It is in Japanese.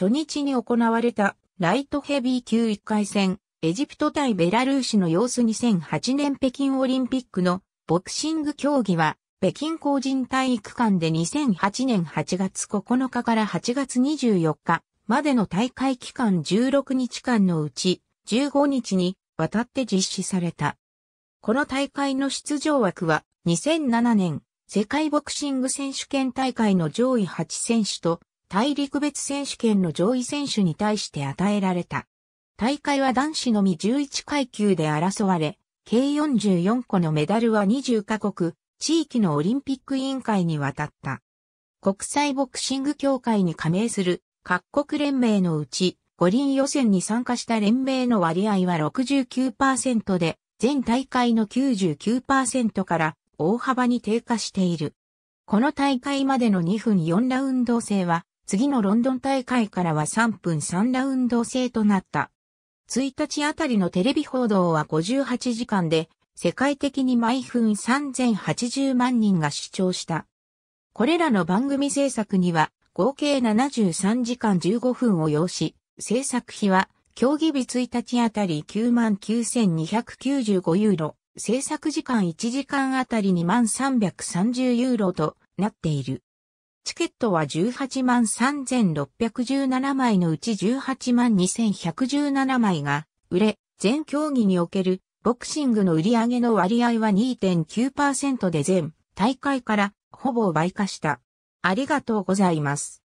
初日に行われたライトヘビー級1回戦、エジプト対ベラルーシの様子2008年北京オリンピックのボクシング競技は、北京工人体育館で2008年8月9日から8月24日までの大会期間16日間のうち15日にわたって実施された。この大会の出場枠は2007年世界ボクシング選手権大会の上位8選手と大陸別選手権の上位選手に対して与えられた。大会は男子のみ11階級で争われ、計44個のメダルは20カ国、地域のオリンピック委員会に渡った。国際ボクシング協会に加盟する各国連盟のうち、五輪予選に参加した連盟の割合は69%で、全大会の99%から大幅に低下している。この大会までの2分4ラウンド制は、次のロンドン大会からは3分3ラウンド制となった。1日あたりのテレビ報道は58時間で、世界的に毎分3080万人が視聴した。これらの番組制作には、合計73時間15分を要し、制作費は、競技日1日あたり99,295ユーロ、制作時間1時間あたり2330ユーロとなっている。チケットは18万3617枚のうち18万2117枚が売れ、全競技におけるボクシングの売り上げの割合は2.9%で全大会からほぼ倍化した。ありがとうございます。